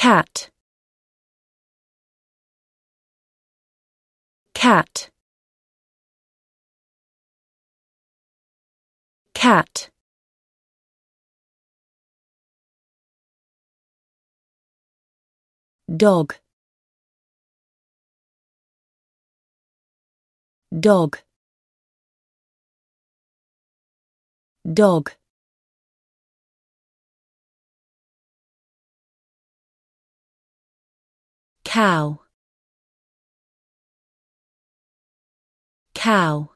cat cat cat dog dog dog cow cow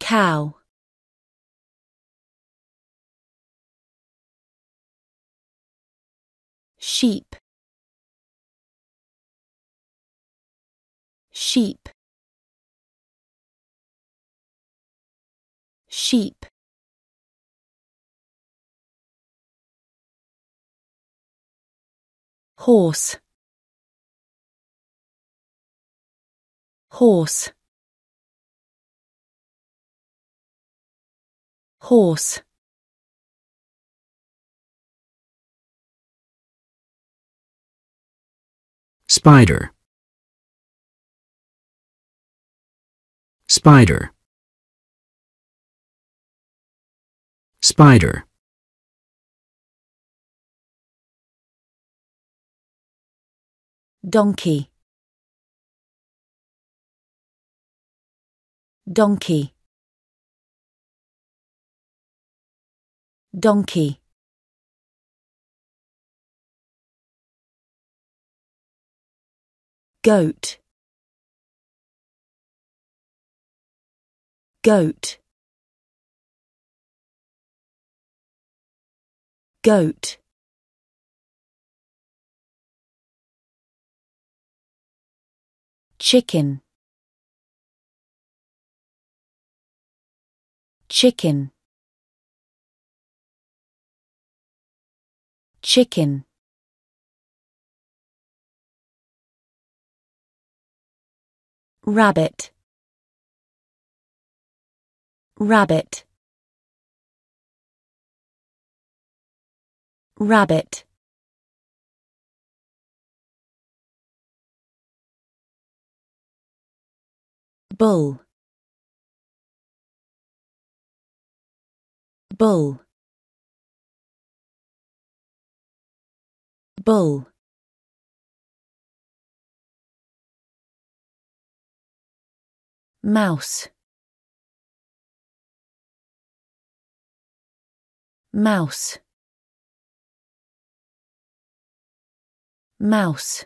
cow sheep sheep sheep horse horse horse spider spider spider donkey donkey donkey goat goat goat chicken chicken chicken rabbit rabbit rabbit bull bull bull mouse mouse mouse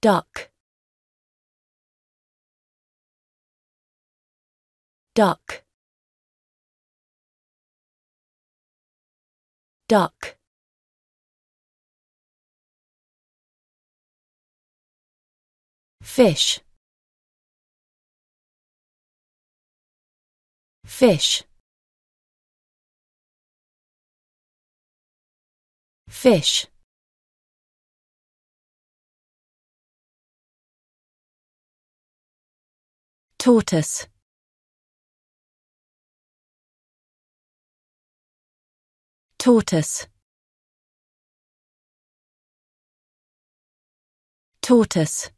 duck duck duck fish fish fish Tortoise Tortoise Tortoise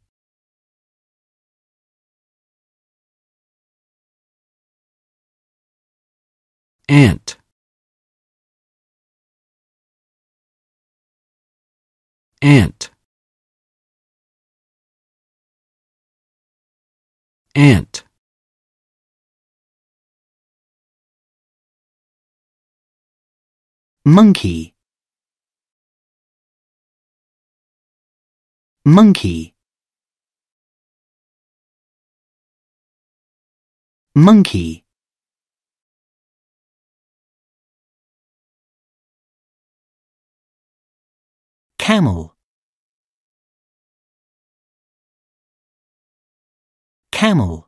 Ant Ant Ant Monkey Monkey Monkey Camel camel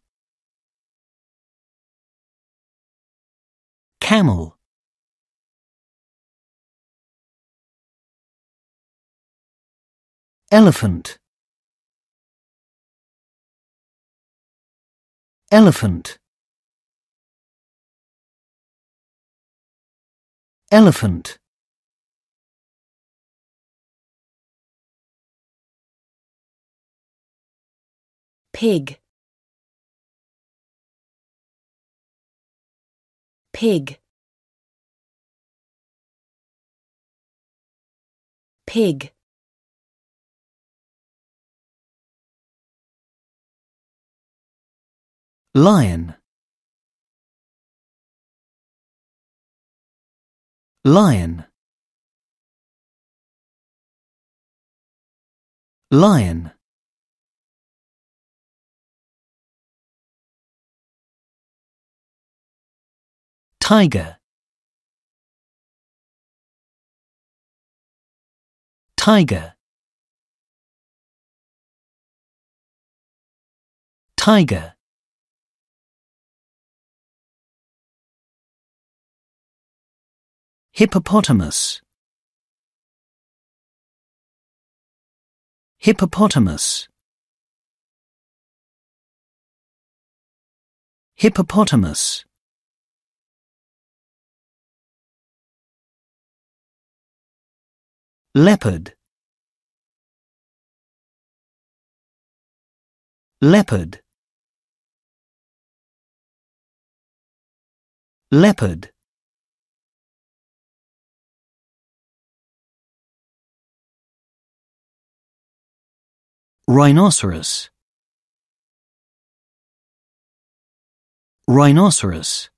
camel elephant elephant elephant pig pig pig lion lion lion Tiger. Tiger. Tiger. Hippopotamus. Hippopotamus. Hippopotamus. leopard leopard leopard rhinoceros rhinoceros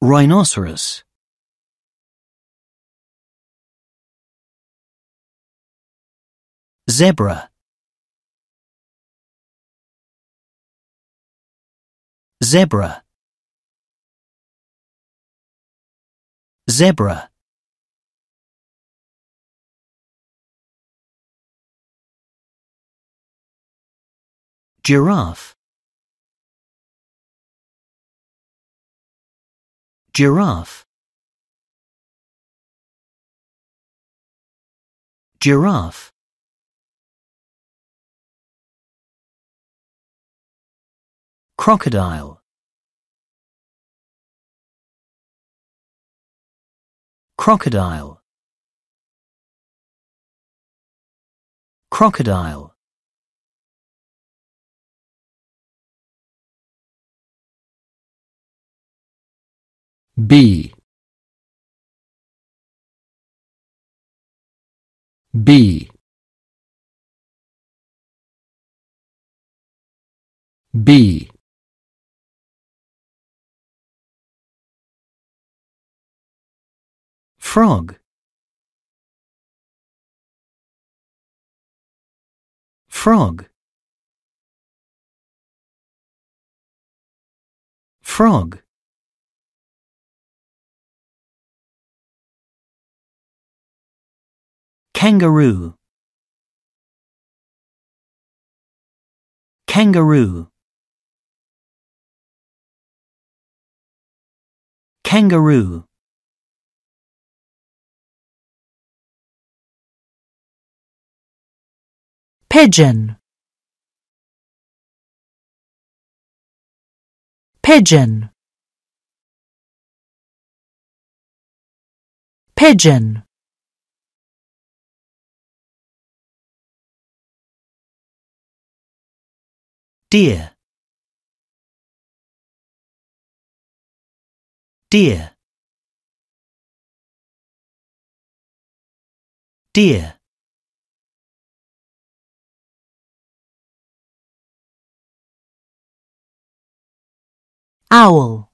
rhinoceros Zebra. Zebra. Zebra. Giraffe. Giraffe. Giraffe. crocodile crocodile crocodile B B B Frog. Frog. Frog. Kangaroo. Kangaroo. Kangaroo. pigeon pigeon pigeon deer deer deer owl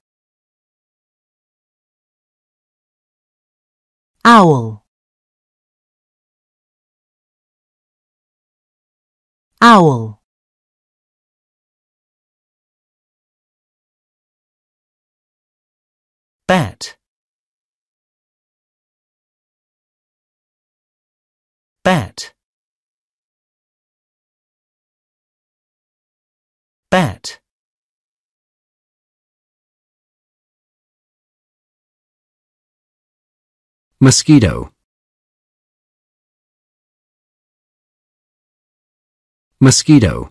owl owl bat bat bat Mosquito. Mosquito.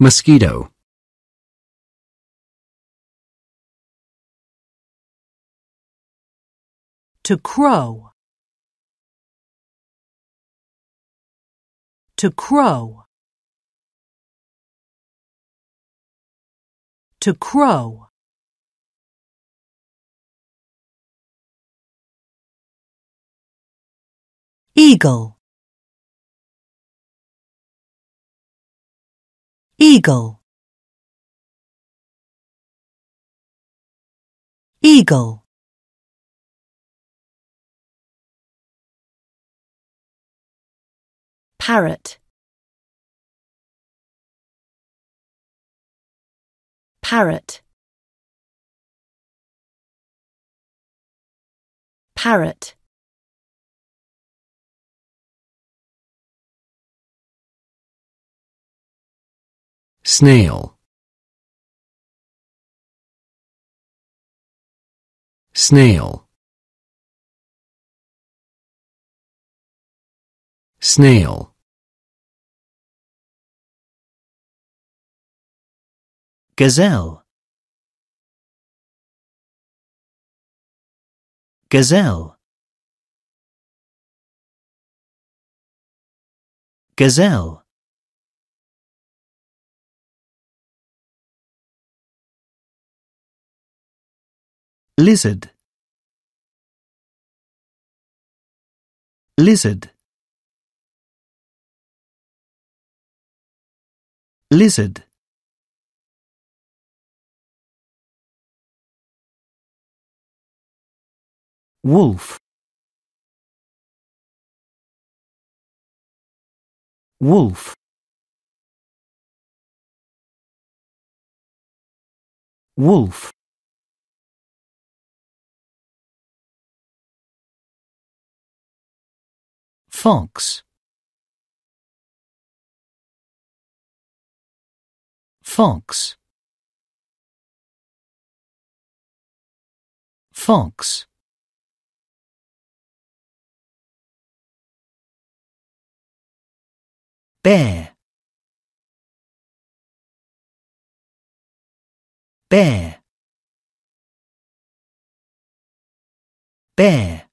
Mosquito. To crow. To crow. To crow. eagle eagle eagle parrot parrot parrot snail snail snail gazelle gazelle gazelle lizard lizard lizard wolf wolf wolf Fox Fox Fox Bear Bear Bear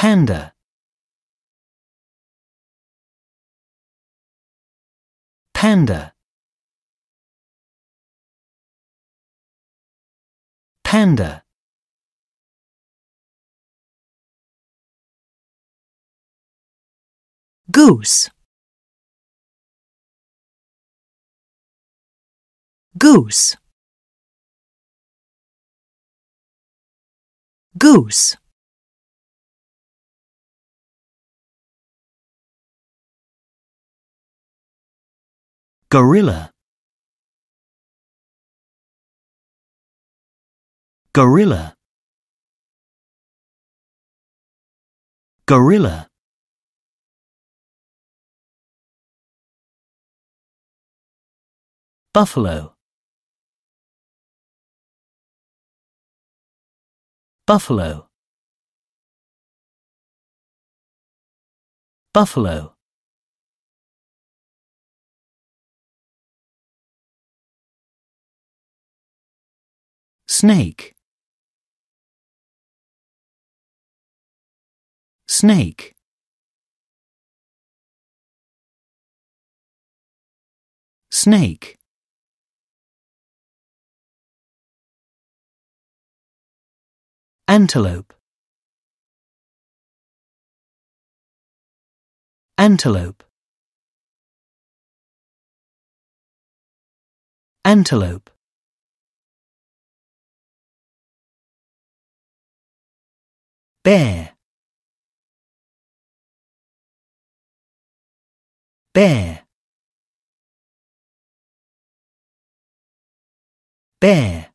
Panda. Panda. Panda. Goose. Goose. Goose. Gorilla Gorilla Gorilla Buffalo Buffalo Buffalo snake snake snake antelope antelope antelope bear bear bear